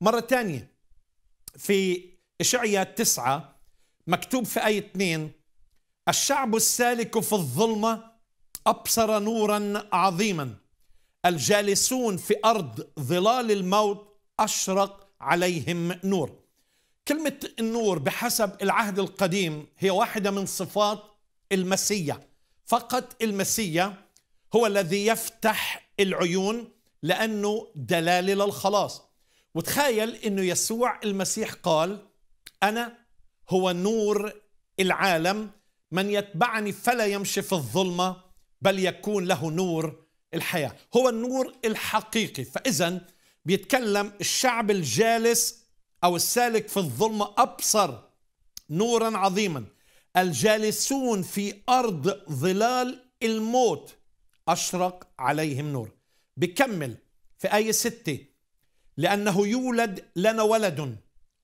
مرة ثانية في إشعياء تسعة مكتوب في آية اثنين الشعب السالك في الظلمة أبصر نورا عظيما الجالسون في أرض ظلال الموت أشرق عليهم نور كلمة النور بحسب العهد القديم هي واحدة من صفات المسيح فقط المسيح هو الذي يفتح العيون لأنه دلالة للخلاص وتخيل انه يسوع المسيح قال انا هو نور العالم من يتبعني فلا يمشي في الظلمه بل يكون له نور الحياه هو النور الحقيقي فاذا بيتكلم الشعب الجالس او السالك في الظلمه ابصر نورا عظيما الجالسون في ارض ظلال الموت اشرق عليهم نور بكمل في ايه سته لأنه يولد لنا ولد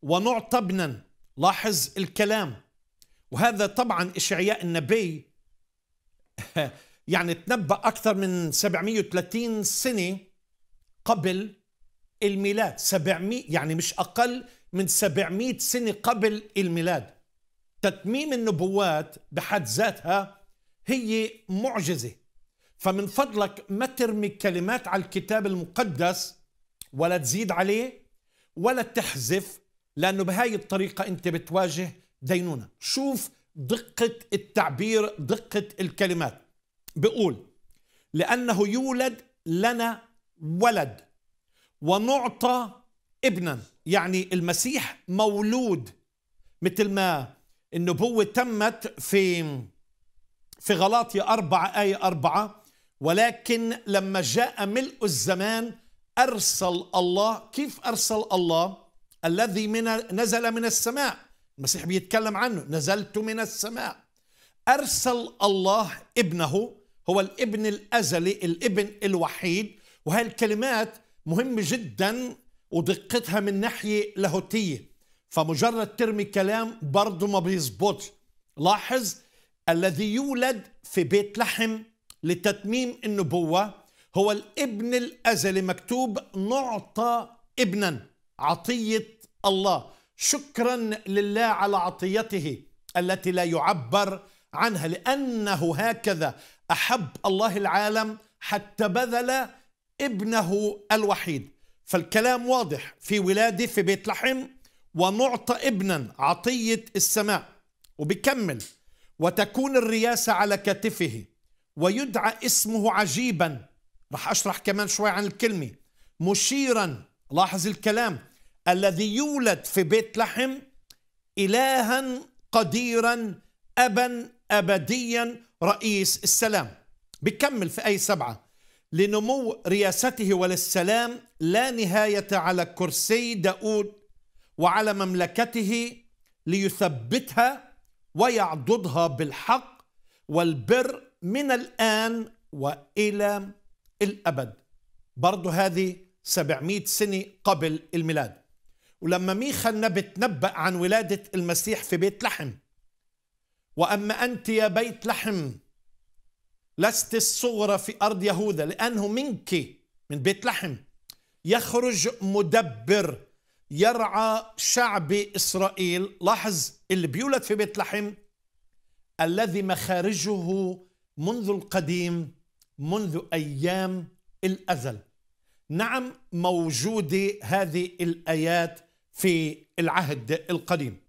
ونعطى ابنا لاحظ الكلام وهذا طبعا إشعياء النبي يعني تنبأ أكثر من 730 سنة قبل الميلاد 700 يعني مش أقل من 700 سنة قبل الميلاد تتميم النبوات بحد ذاتها هي معجزة فمن فضلك ما ترمي كلمات على الكتاب المقدس ولا تزيد عليه ولا تحذف لأنه بهاي الطريقة أنت بتواجه دينونة شوف دقة التعبير دقة الكلمات بقول لأنه يولد لنا ولد ونعطى ابنا يعني المسيح مولود مثل ما النبوة تمت في في غلاطية أربعة آية أربعة ولكن لما جاء ملء الزمان أرسل الله كيف أرسل الله الذي من نزل من السماء المسيح بيتكلم عنه نزلت من السماء أرسل الله ابنه هو الابن الأزلي الابن الوحيد وهي الكلمات مهمة جدا ودقتها من ناحية لاهوتية فمجرد ترمي كلام برضه ما بيزبطش لاحظ الذي يولد في بيت لحم لتتميم النبوة هو الابن الأزلي مكتوب نعطى ابنا عطية الله شكرا لله على عطيته التي لا يعبر عنها لأنه هكذا أحب الله العالم حتى بذل ابنه الوحيد فالكلام واضح في ولادة في بيت لحم ونعطى ابنا عطية السماء وبكمل وتكون الرياسة على كتفه ويدعى اسمه عجيبا رح أشرح كمان شوي عن الكلمة مشيرا لاحظ الكلام الذي يولد في بيت لحم إلها قديرا أبا أبديا رئيس السلام بكمل في أي سبعة لنمو رياسته وللسلام لا نهاية على كرسي داود وعلى مملكته ليثبتها ويعضدها بالحق والبر من الآن وإلى الأبد برضو هذه 700 سنة قبل الميلاد ولما ميخا النبي تنبأ عن ولادة المسيح في بيت لحم وأما أنت يا بيت لحم لست الصغرى في أرض يهوذا لأنه منك من بيت لحم يخرج مدبر يرعى شعب إسرائيل لاحظ اللي بيولد في بيت لحم الذي مخارجه منذ القديم منذ ايام الازل نعم موجوده هذه الايات في العهد القديم